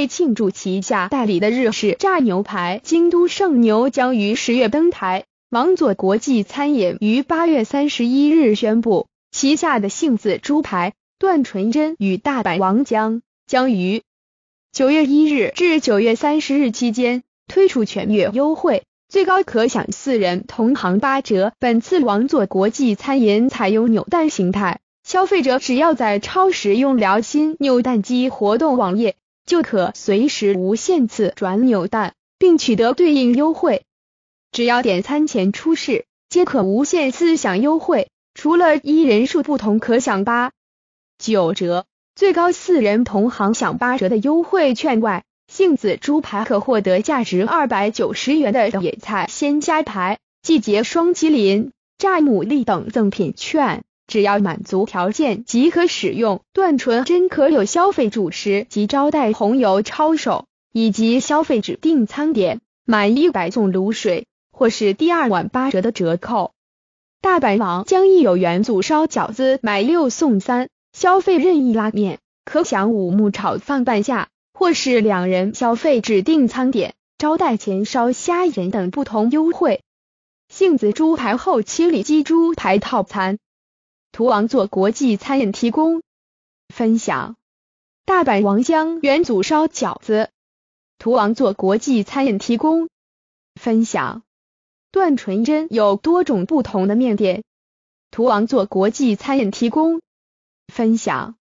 为庆祝旗下代理的日式炸牛排京都圣牛将于十月登台，王佐国际餐饮于八月三十一日宣布旗下的杏子猪排段纯真与大阪王将将于九月一日至九月三十日期间推出全月优惠，最高可享四人同行八折。本次王佐国际餐饮采用扭蛋形态，消费者只要在超时用聊心扭蛋机活动网页。就可随时无限次转扭蛋，并取得对应优惠。只要点餐前出示，皆可无限次享优惠。除了一人数不同可享八九折，最高四人同行享八折的优惠券外，杏子猪排可获得价值二百九十元的野菜鲜虾排、季节双麒麟、炸牡蛎等赠品券。只要满足条件即可使用。段纯真可有消费主食及招待红油抄手，以及消费指定餐点，满一百送卤水，或是第二碗八折的折扣。大白王将益友元祖烧饺子买六送三，消费任意拉面可享五木炒饭半价，或是两人消费指定餐点，招待前烧虾仁等不同优惠。杏子猪排后七里鸡猪排套餐。图王做国际餐饮提供分享，大阪王江元祖烧饺子。图王做国际餐饮提供分享，段纯真有多种不同的面点。图王做国际餐饮提供分享。